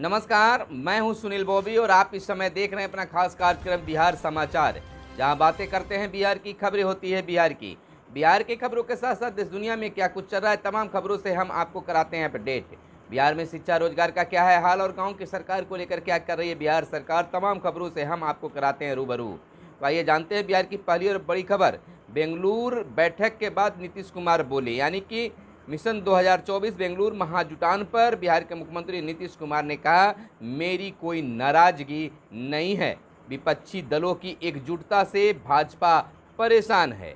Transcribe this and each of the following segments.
नमस्कार मैं हूं सुनील बोबी और आप इस समय देख रहे हैं अपना खास कार्यक्रम बिहार समाचार जहां बातें करते हैं बिहार की खबरें होती है बिहार की बिहार के खबरों के साथ साथ इस दुनिया में क्या कुछ चल रहा है तमाम खबरों से हम आपको कराते हैं अपडेट बिहार में शिक्षा रोजगार का क्या है हाल और गाँव की सरकार को लेकर क्या कर रही है बिहार सरकार तमाम खबरों से हम आपको कराते हैं रूबरू तो आइए जानते हैं बिहार की पहली और बड़ी खबर बेंगलुरु बैठक के बाद नीतीश कुमार बोले यानी कि मिशन 2024 बेंगलुरु महाजुटान पर बिहार के मुख्यमंत्री नीतीश कुमार ने कहा मेरी कोई नाराजगी नहीं है विपक्षी दलों की एकजुटता से भाजपा परेशान है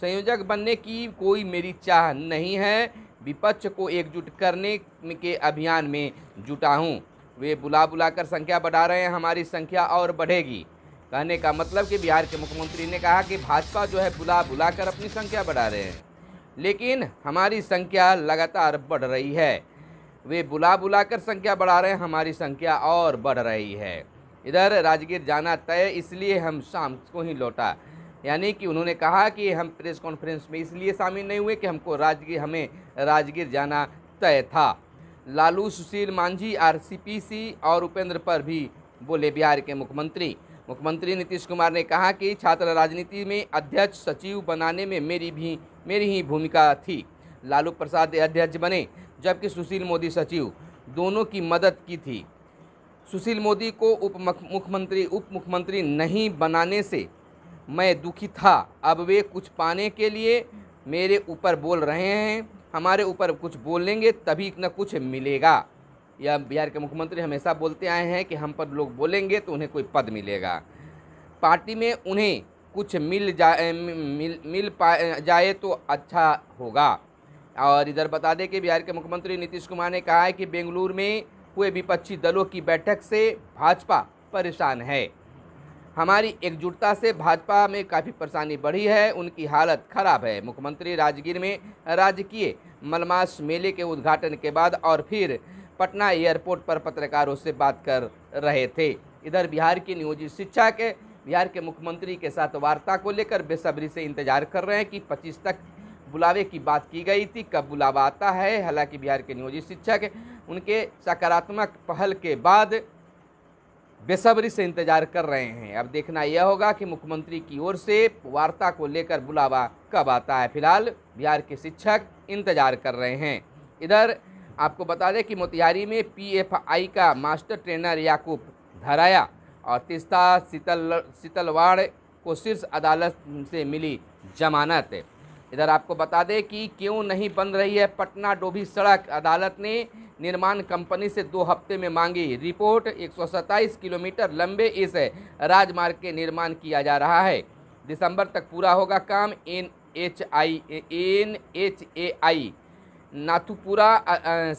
संयोजक बनने की कोई मेरी चाह नहीं है विपक्ष को एकजुट करने के अभियान में जुटा हूँ वे बुला बुलाकर संख्या बढ़ा रहे हैं हमारी संख्या और बढ़ेगी कहने का मतलब कि बिहार के मुख्यमंत्री ने कहा कि भाजपा जो है बुला बुलाकर अपनी संख्या बढ़ा रहे हैं लेकिन हमारी संख्या लगातार बढ़ रही है वे बुला बुला कर संख्या बढ़ा रहे हैं हमारी संख्या और बढ़ रही है इधर राजगीर जाना तय इसलिए हम शाम को ही लौटा यानी कि उन्होंने कहा कि हम प्रेस कॉन्फ्रेंस में इसलिए शामिल नहीं हुए कि हमको राजगीर हमें राजगीर जाना तय था लालू सुशील मांझी आरसीपीसी और उपेंद्र पर भी बोले बिहार के मुख्यमंत्री मुख्यमंत्री नीतीश कुमार ने कहा कि छात्र राजनीति में अध्यक्ष सचिव बनाने में मेरी भी मेरी ही भूमिका थी लालू प्रसाद अध्यक्ष बने जबकि सुशील मोदी सचिव दोनों की मदद की थी सुशील मोदी को उप मुख्यमंत्री उप मुख्यमंत्री नहीं बनाने से मैं दुखी था अब वे कुछ पाने के लिए मेरे ऊपर बोल रहे हैं हमारे ऊपर कुछ बोलेंगे तभी न कुछ मिलेगा या बिहार के मुख्यमंत्री हमेशा बोलते आए हैं कि हम पर लोग बोलेंगे तो उन्हें कोई पद मिलेगा पार्टी में उन्हें कुछ मिल जाए मिल मिल जाए तो अच्छा होगा और इधर बता दें कि बिहार के मुख्यमंत्री नीतीश कुमार ने कहा है कि बेंगलुरु में हुए विपक्षी दलों की बैठक से भाजपा परेशान है हमारी एकजुटता से भाजपा में काफ़ी परेशानी बढ़ी है उनकी हालत खराब है मुख्यमंत्री राजगीर में राजकीय मलमास मेले के उद्घाटन के बाद और फिर पटना एयरपोर्ट पर पत्रकारों से बात कर रहे थे इधर बिहार की नियोजित शिक्षा के बिहार के मुख्यमंत्री के साथ वार्ता को लेकर बेसब्री से इंतजार कर रहे हैं कि पच्चीस तक बुलावे की बात की गई थी कब बुलावा आता है हालांकि बिहार के नियोजित शिक्षक उनके सकारात्मक पहल के बाद बेसब्री से इंतजार कर रहे हैं अब देखना यह होगा कि मुख्यमंत्री की ओर से वार्ता को लेकर बुलावा कब आता है फिलहाल बिहार के शिक्षक इंतजार कर रहे हैं इधर आपको बता दें कि मोतिहारी में पीएफआई का मास्टर ट्रेनर याकूब धराया और तिस्ता शीतल शीतलवाड़ को शीर्ष अदालत से मिली जमानत इधर आपको बता दें कि क्यों नहीं बन रही है पटना डोभी सड़क अदालत ने निर्माण कंपनी से दो हफ्ते में मांगी रिपोर्ट एक किलोमीटर लंबे इस राजमार्ग के निर्माण किया जा रहा है दिसंबर तक पूरा होगा काम N H I NHAI Nathupura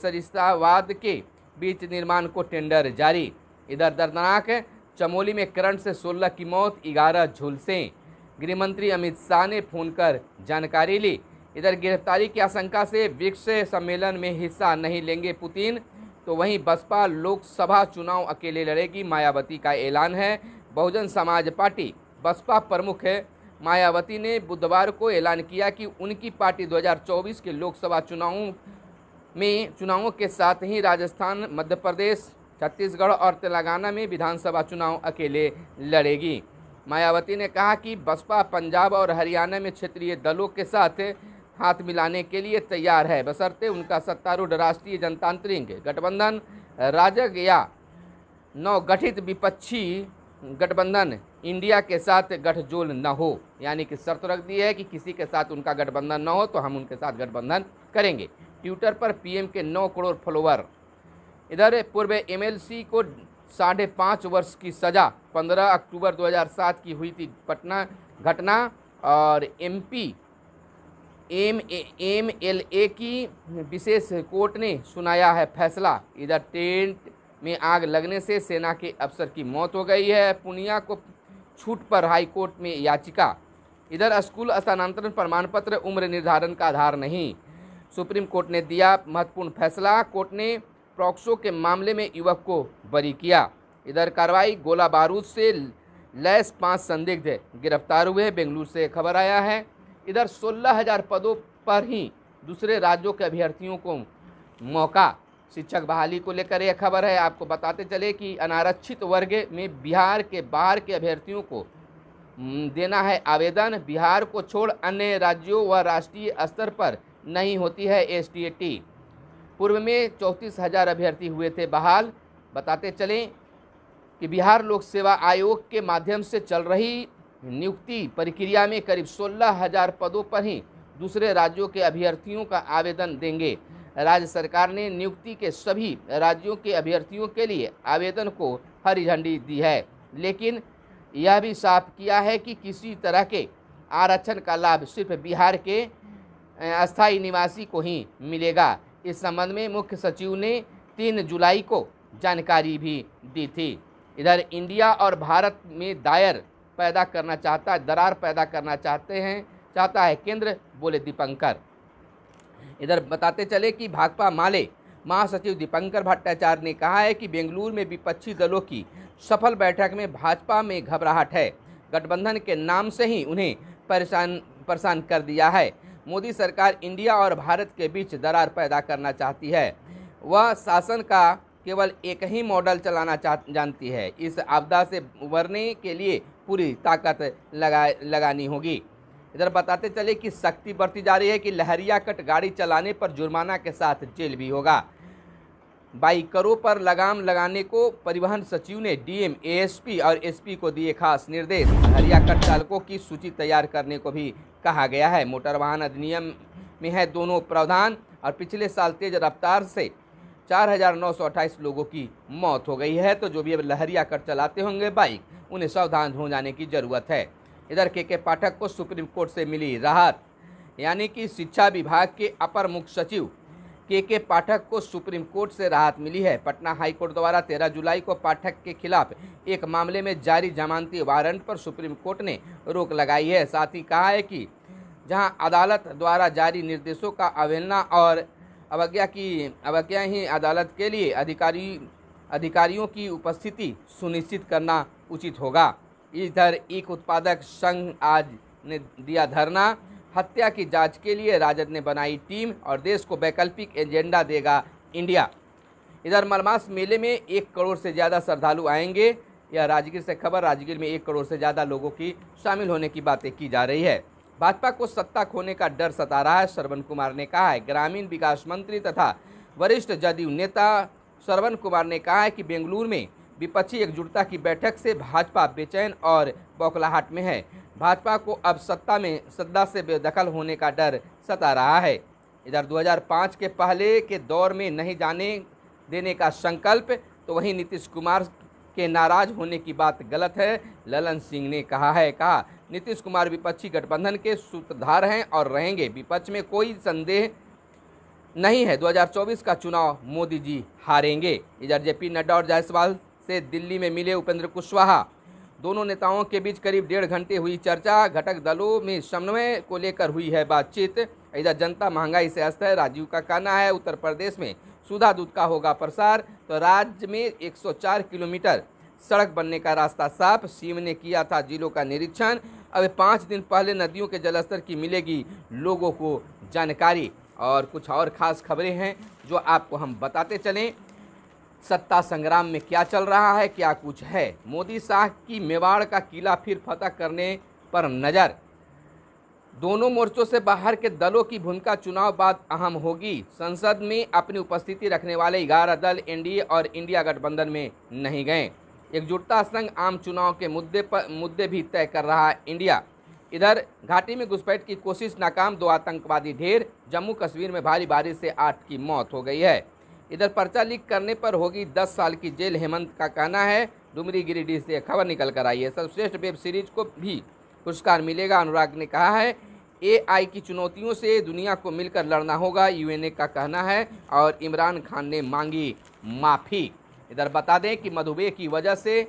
Saristabad के बीच निर्माण को टेंडर जारी इधर दर्दनाक चमोली में करंट से 16 की मौत 11 झुलसे गृहमंत्री अमित शाह ने फोन कर जानकारी ली इधर गिरफ्तारी की आशंका से विक्स सम्मेलन में हिस्सा नहीं लेंगे पुतिन तो वहीं बसपा लोकसभा चुनाव अकेले लड़ेगी मायावती का ऐलान है बहुजन समाज पार्टी बसपा प्रमुख मायावती ने बुधवार को ऐलान किया कि उनकी पार्टी 2024 के लोकसभा चुनावों में चुनावों के साथ ही राजस्थान मध्य प्रदेश छत्तीसगढ़ और तेलंगाना में विधानसभा चुनाव अकेले लड़ेगी मायावती ने कहा कि बसपा पंजाब और हरियाणा में क्षेत्रीय दलों के साथ हाथ मिलाने के लिए तैयार है बसरते उनका सत्तारूढ़ राष्ट्रीय जनतांत्रिक गठबंधन राजग या नवगठित विपक्षी गठबंधन इंडिया के साथ गठजोल न हो यानी कि शर्त रख दी है कि किसी के साथ उनका गठबंधन न हो तो हम उनके साथ गठबंधन करेंगे ट्विटर पर पीएम के 9 करोड़ फॉलोअर इधर पूर्व एमएलसी को साढ़े पाँच वर्ष की सज़ा 15 अक्टूबर 2007 की हुई थी पटना घटना और MP M M L A की विशेष कोर्ट ने सुनाया है फैसला इधर टेंट में आग लगने से सेना के अफसर की मौत हो गई है पुनिया को छूट पर हाईकोर्ट में याचिका इधर स्कूल स्थानांतरण प्रमाण पत्र उम्र निर्धारण का आधार नहीं सुप्रीम कोर्ट ने दिया महत्वपूर्ण फैसला कोर्ट ने प्रॉक्सो के मामले में युवक को बरी किया इधर कार्रवाई गोला बारूद से लैस पांच संदिग्ध गिरफ्तार हुए बेंगलुरु से खबर आया है इधर सोलह हजार पदों पर ही दूसरे राज्यों के अभ्यर्थियों को मौका शिक्षक बहाली को लेकर यह खबर है आपको बताते चले कि अनारक्षित वर्ग में बिहार के बाहर के अभ्यर्थियों को हम्म, देना है आवेदन बिहार को छोड़ अन्य राज्यों व राष्ट्रीय स्तर पर नहीं होती है एस पूर्व में चौंतीस हजार अभ्यर्थी हुए थे बहाल बताते चलें कि बिहार लोक सेवा आयोग के माध्यम से चल रही नियुक्ति प्रक्रिया में करीब सोलह हजार पदों पर ही दूसरे राज्यों के अभ्यर्थियों का आवेदन देंगे राज्य सरकार ने नियुक्ति के सभी राज्यों के अभ्यर्थियों के लिए आवेदन को हरी झंडी दी है लेकिन यह भी साफ किया है कि किसी तरह के आरक्षण का लाभ सिर्फ बिहार के अस्थाई निवासी को ही मिलेगा इस संबंध में मुख्य सचिव ने तीन जुलाई को जानकारी भी दी थी इधर इंडिया और भारत में दायर पैदा करना चाहता दरार पैदा करना चाहते हैं चाहता है केंद्र बोले दीपंकर इधर बताते चले कि भाकपा माले महासचिव दीपंकर भट्टाचार्य ने कहा है कि बेंगलुरु में विपक्षी दलों की सफल बैठक में भाजपा में घबराहट है गठबंधन के नाम से ही उन्हें परेशान परेशान कर दिया है मोदी सरकार इंडिया और भारत के बीच दरार पैदा करना चाहती है वह शासन का केवल एक ही मॉडल चलाना चाह जानती है इस आपदा से उबरने के लिए पूरी ताकत लगा लगानी होगी इधर बताते चले कि सख्ती बढ़ती जा रही है कि लहरिया कट गाड़ी चलाने पर जुर्माना के साथ जेल भी होगा बाइकरों पर लगाम लगाने को परिवहन सचिव ने डीएम एएसपी और एसपी को दिए खास निर्देश लहरिया कट चालकों की सूची तैयार करने को भी कहा गया है मोटर वाहन अधिनियम में है दोनों प्रावधान और पिछले साल तेज रफ्तार से अट्ठाईस लोगों की मौत हो गई है तो जो भी अब लहरिया कट चलाते होंगे बाइक उन्हें सावधान हो जाने की ज़रूरत है इधर के के पाठक को सुप्रीम कोर्ट से मिली राहत यानी कि शिक्षा विभाग के अपर मुख्य सचिव के के पाठक को सुप्रीम कोर्ट से राहत मिली है पटना हाई कोर्ट द्वारा तेरह जुलाई को पाठक के खिलाफ एक मामले में जारी जमानती वारंट पर सुप्रीम कोर्ट ने रोक लगाई है साथ ही कहा है कि जहां अदालत द्वारा जारी निर्देशों का अवहेलना और अवज्ञा की अवज्ञा ही अदालत के लिए अधिकारी अधिकारियों की उपस्थिति सुनिश्चित करना उचित होगा इधर एक उत्पादक संघ आज ने दिया धरना हत्या की जांच के लिए राजद ने बनाई टीम और देश को वैकल्पिक एजेंडा देगा इंडिया इधर मलमास मेले में एक करोड़ से ज़्यादा श्रद्धालु आएंगे यह राजगीर से खबर राजगीर में एक करोड़ से ज़्यादा लोगों की शामिल होने की बातें की जा रही है भाजपा को सत्ता खोने का डर सता रहा है श्रवण कुमार ने कहा है ग्रामीण विकास मंत्री तथा वरिष्ठ जदयू नेता श्रवण कुमार ने कहा है कि बेंगलुरु में विपक्षी एकजुटता की बैठक से भाजपा बेचैन और बौखलाहट में है भाजपा को अब सत्ता में सत्ता से बेदखल होने का डर सता रहा है इधर 2005 के पहले के दौर में नहीं जाने देने का संकल्प तो वहीं नीतीश कुमार के नाराज होने की बात गलत है ललन सिंह ने कहा है कहा नीतीश कुमार विपक्षी गठबंधन के सूत्रधार हैं और रहेंगे विपक्ष में कोई संदेह नहीं है 2024 का चुनाव मोदी जी हारेंगे इधर जेपी नड्डा और जायसवाल से दिल्ली में मिले उपेंद्र कुशवाहा दोनों नेताओं के बीच करीब डेढ़ घंटे हुई चर्चा घटक दलों में समन्वय को लेकर हुई है बातचीत इधर जनता महंगाई से अस्त है राजीव का कहना है उत्तर प्रदेश में सुधा दूध का होगा प्रसार तो राज्य में 104 किलोमीटर सड़क बनने का रास्ता साफ सीम ने किया था जिलों का निरीक्षण अब पाँच दिन पहले नदियों के जलस्तर की मिलेगी लोगों को जानकारी और कुछ और ख़ास खबरें हैं जो आपको हम बताते चलें सत्ता संग्राम में क्या चल रहा है क्या कुछ है मोदी शाह की मेवाड़ का किला फिर फतह करने पर नज़र दोनों मोर्चों से बाहर के दलों की भूमिका चुनाव बाद अहम होगी संसद में अपनी उपस्थिति रखने वाले ग्यारह दल एनडीए और इंडिया गठबंधन में नहीं गए एकजुटता संघ आम चुनाव के मुद्दे पर मुद्दे भी तय कर रहा है इंडिया इधर घाटी में घुसपैठ की कोशिश नाकाम दो आतंकवादी ढेर जम्मू कश्मीर में भारी बारिश से आठ की मौत हो गई है इधर पर्चा लीक करने पर होगी दस साल की जेल हेमंत का कहना है डुमरी गिरिडीह से खबर निकल कर आई है सर्वश्रेष्ठ वेब सीरीज को भी पुरस्कार मिलेगा अनुराग ने कहा है एआई की चुनौतियों से दुनिया को मिलकर लड़ना होगा यूएनए का कहना है और इमरान खान ने मांगी माफ़ी इधर बता दें कि मधुमेह की वजह से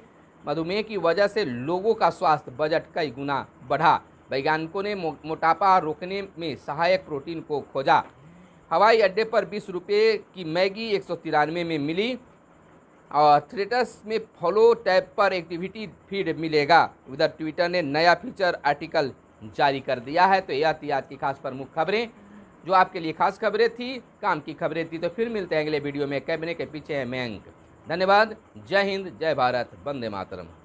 मधुमेह की वजह से लोगों का स्वास्थ्य बजट कई गुना बढ़ा वैज्ञानिकों ने मोटापा रोकने में सहायक प्रोटीन को खोजा हवाई अड्डे पर बीस रुपये की मैगी एक सौ तिरानवे में मिली और थ्रेटस में फॉलो टैब पर एक्टिविटी फीड मिलेगा उधर ट्विटर ने नया फीचर आर्टिकल जारी कर दिया है तो यह थी आज की खास प्रमुख खबरें जो आपके लिए खास खबरें थी काम की खबरें थी तो फिर मिलते हैं अगले वीडियो में कैमरे के पीछे है मयंक धन्यवाद जय हिंद जय भारत वंदे मातरम